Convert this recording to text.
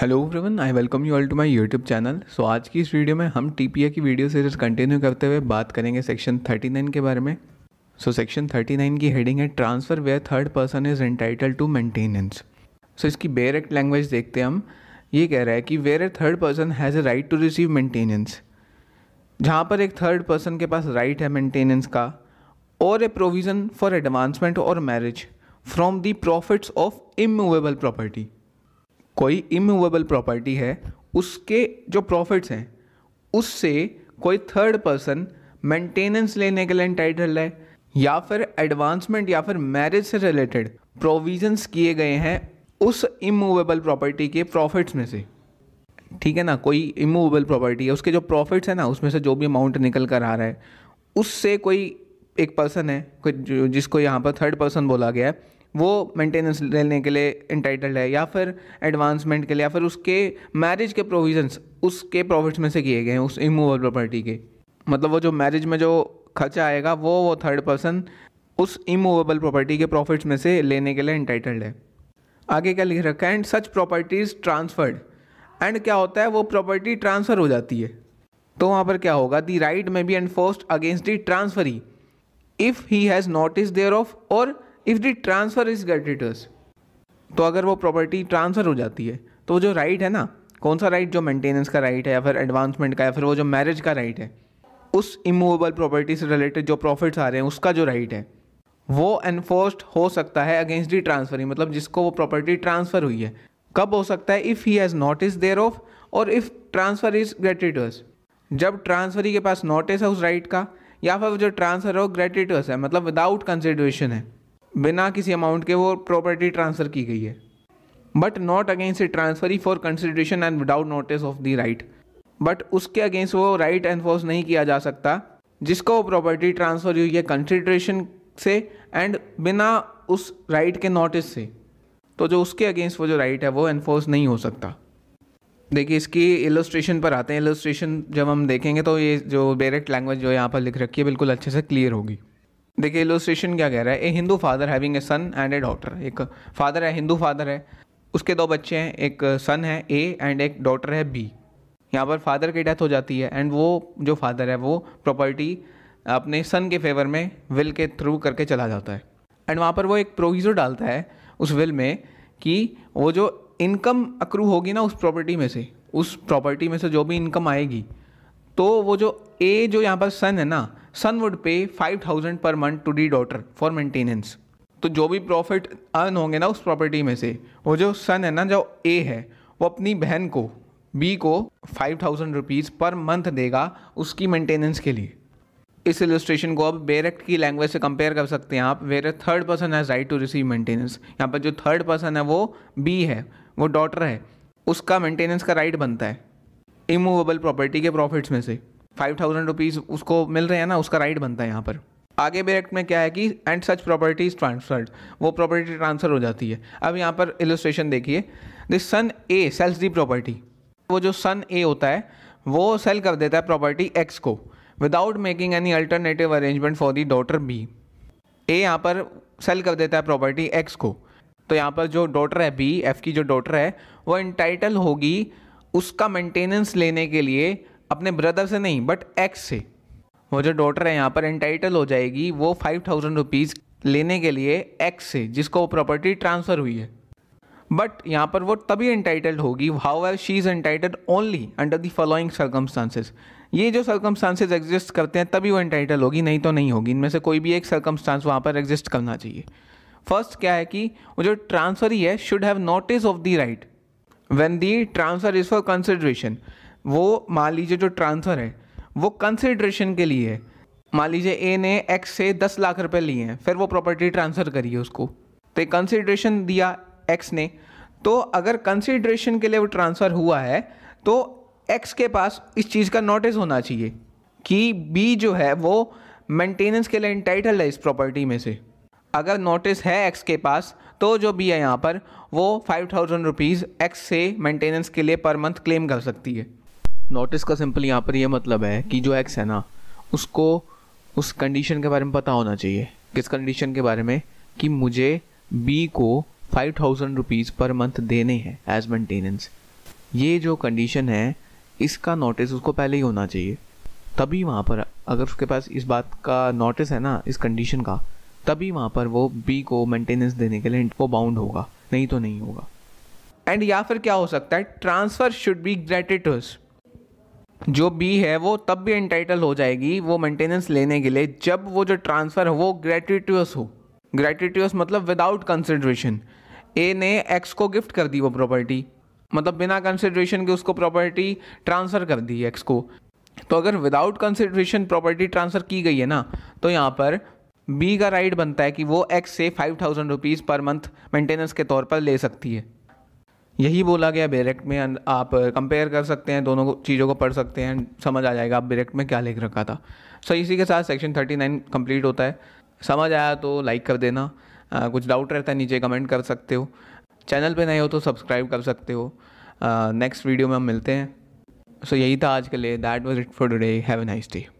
hello everyone I welcome you all to my YouTube channel so आज की इस video में हम टी की वीडियो सीरीज कंटिन्यू करते हुए बात करेंगे सेक्शन 39 के बारे में सो सेक्शन 39 की हेडिंग है transfer where third person is entitle to maintenance so इसकी बेरेक्ट लैंग्वेज देखते हैं हम ये कह रहा है कि where a third person has a right to receive maintenance जहाँ पर एक थर्ड पर्सन के पास राइट है मेंटेनेंस का और ए प्रोविज़न फॉर एडवांसमेंट और marriage from the profits of immovable property कोई इमूवेबल प्रॉपर्टी है उसके जो प्रॉफिट्स हैं उससे कोई थर्ड पर्सन मेंटेनेंस लेने के लिए इंटाइटल है या फिर एडवांसमेंट या फिर मैरिज से रिलेटेड प्रोविजंस किए गए हैं उस इमूवेबल प्रॉपर्टी के प्रॉफिट्स में से ठीक है ना कोई इमूवेबल प्रॉपर्टी है उसके जो प्रॉफिट्स हैं ना उसमें से जो भी अमाउंट निकल कर आ रहा है उससे कोई एक पर्सन है कोई जिसको यहाँ पर थर्ड पर्सन बोला गया है वो मेंटेनेंस लेने के लिए इंटाइटल्ड है या फिर एडवांसमेंट के लिए या फिर उसके मैरिज के प्रोविजंस उसके प्रॉफिट्स में से किए गए हैं उस इमूवेबल प्रॉपर्टी के मतलब वो जो मैरिज में जो खर्चा आएगा वो वो थर्ड पर्सन उस इमूवेबल प्रॉपर्टी के प्रॉफिट्स में से लेने के लिए इंटाइटल्ड है आगे क्या लिख रखा है and such properties transferred and क्या होता है वो प्रॉपर्टी ट्रांसफ़र हो जाती है तो वहाँ पर क्या होगा the right may be enforced against the transferee if he has notice thereof और if the transfer is gratuitous तो अगर वो प्रॉपर्टी ट्रांसफ़र हो जाती है तो वो जो राइट है ना कौन सा राइट जो मेंटेनेंस का राइट है या फिर एडवांसमेंट का या फिर वो जो मैरिज का राइट है उस इमूवेबल प्रॉपर्टी से रिलेटेड जो प्रॉफिट्स आ रहे हैं उसका जो राइट है वो एनफोर्स्ड हो सकता है अगेंस्ट दी ट्रांसफर मतलब जिसको वो प्रॉपर्टी ट्रांसफ़र हुई है कब हो सकता है if he has notice thereof और इफ़ ट्रांसफ़र इज ग्रेटिटर्स जब ट्रांसफरी के पास नोटिस है उस राइट का या फिर जो ट्रांसफर है वो ग्रेटिटर्स है मतलब विदाउट कंसिडरेशन है बिना किसी अमाउंट के वो प्रॉपर्टी ट्रांसफ़र की गई है but not against it transferee for consideration and without notice of the right but उसके अगेंस्ट वो राइट एनफोर्स नहीं किया जा सकता जिसको वो प्रॉपर्टी ट्रांसफ़र हुई है कंसिड्रेशन से एंड बिना उस राइट के नोटिस से तो जो उसके अगेंस्ट वो जो राइट है वो एनफोर्स नहीं हो सकता देखिए इसकी इलस्ट्रेशन पर आते हैं इलस्ट्रेशन जब हम देखेंगे तो ये जो डायरेक्ट लैंग्वेज जो यहाँ पर लिख रखी है बिल्कुल अच्छे से क्लियर होगी देखिए इलोस्ट्रेशन क्या कह रहा है a Hindu father having a son and a daughter एक फादर है हिंदू फादर है उसके दो बच्चे हैं एक सन है ए एंड एक डॉटर है बी यहाँ पर फादर की डेथ हो जाती है एंड वो जो फादर है वो प्रॉपर्टी अपने सन के फेवर में विल के थ्रू करके चला जाता है एंड वहाँ पर वो एक प्रोविज़ो डालता है उस विल में कि वो जो इनकम अक्रू होगी ना उस प्रॉपर्टी में से उस प्रॉपर्टी में से जो भी इनकम आएगी तो वो जो ए जो यहाँ पर सन है ना son would pay five thousand per month to the daughter for maintenance तो जो भी प्रॉफिट अर्न होंगे ना उस प्रॉपर्टी में से वो जो सन है ना जो ए है वो अपनी बहन को बी को five thousand rupees per month देगा उसकी मेंटेनेंस के लिए इस इलस्ट्रेशन को अब बेरेक्ट की लैंग्वेज से कंपेयर कर सकते हैं आप where third person has right to receive maintenance यहाँ पर जो थर्ड पर्सन है वो बी है वो डॉटर है उसका मेंटेनेंस का राइट बनता है इमूवेबल प्रॉपर्टी के प्रॉफिट्स में से फाइव थाउजेंड रुपीज़ उसको मिल रहे हैं ना उसका राइट बनता है यहाँ पर आगे भी एक्ट में क्या है कि एंड सच प्रॉपर्टीज ट्रांसफर्ड वो प्रॉपर्टी ट्रांसफ़र हो जाती है अब यहाँ पर इलस्ट्रेशन देखिए this son A sells the property वो जो सन ए होता है वो सेल कर देता है प्रॉपर्टी एक्स को without making any alternative arrangement for the daughter B A यहाँ पर सेल कर देता है प्रॉपर्टी एक्स को तो यहाँ पर जो डॉटर है बी एफ की जो डॉटर है वो इंटाइटल होगी उसका मेंटेनेंस लेने के लिए अपने ब्रदर से नहीं बट एक्स से वो जो डॉटर है यहाँ पर एंटाइटल हो जाएगी वो फाइव थाउजेंड रुपीज़ लेने के लिए एक्स से जिसको वो प्रॉपर्टी ट्रांसफ़र हुई है बट यहाँ पर वो तभी एंटाइटल होगी however she is entitle only under the following circumstances ये जो सर्कमस्टांसेज एग्जिस्ट करते हैं तभी वो एंटाइटल होगी नहीं तो नहीं होगी इनमें से कोई भी एक सर्कमस्टांस वहाँ पर एग्जिस्ट करना चाहिए फर्स्ट क्या है कि वो जो ट्रांसफर ही है should have notice of the right when the transfer is for consideration वो मान लीजिए जो ट्रांसफ़र है वो कंसिड्रेशन के लिए है मान लीजिए ए ने एक्स से दस लाख रुपए लिए हैं फिर वो प्रॉपर्टी ट्रांसफ़र करी है उसको तो एक कंसिड्रेशन दिया एक्स ने तो अगर कंसिड्रेशन के लिए वो ट्रांसफ़र हुआ है तो एक्स के पास इस चीज़ का नोटिस होना चाहिए कि बी जो है वो मेंटेनेंस के लिए इंटाइटल है इस प्रॉपर्टी में से अगर नोटिस है एक्स के पास तो जो बी है यहाँ पर वो फाइव थाउजेंड रुपीज़ एक्स से मेंटेनेंस के लिए पर मंथ क्लेम कर सकती है नोटिस का सिंपल यहाँ पर यह मतलब है कि जो एक्स है ना उसको उस कंडीशन के बारे में पता होना चाहिए किस कंडीशन के बारे में कि मुझे बी को five thousand rupees per month देने हैं एज मेंटेनेंस ये जो कंडीशन है इसका नोटिस उसको पहले ही होना चाहिए तभी वहाँ पर अगर उसके पास इस बात का नोटिस है ना इस कंडीशन का तभी वहाँ पर वो बी को मेंटेनेंस देने के लिए वो बाउंड होगा नहीं तो नहीं होगा एंड या फिर क्या हो सकता है ट्रांसफ़र शुड बी ग्रेटिटर्स जो बी है वो तब भी इंटाइटल हो जाएगी वो मेंटेनेंस लेने के लिए जब वो जो ट्रांसफ़र है वो ग्रेटिट्यूस हो ग्रेटिट्यूस मतलब विदाउट कंसिड्रेशन ए ने एक्स को गिफ्ट कर दी वो प्रॉपर्टी मतलब बिना कंसिड्रेशन के उसको प्रॉपर्टी ट्रांसफ़र कर दी एक्स को तो अगर विदाउट कंसिड्रेशन प्रॉपर्टी ट्रांसफ़र की गई है ना तो यहाँ पर बी का राइट बनता है कि वो एक्स से five thousand rupees per month maintenance के तौर पर ले सकती है यही बोला गया बेरेक्ट में आप कंपेयर uh, कर सकते हैं दोनों चीज़ों को पढ़ सकते हैं समझ आ जाएगा आप बेरेक्ट में क्या लिख रखा था सो इसी के साथ सेक्शन थर्टी नाइन कम्प्लीट होता है समझ आया तो लाइक कर देना आ, uh, कुछ डाउट रहता है नीचे कमेंट कर सकते हो चैनल पे नए हो तो सब्सक्राइब कर सकते हो नेक्स्ट uh, वीडियो में हम मिलते हैं सो so, यही था आज के लिए that was it for today have a nice day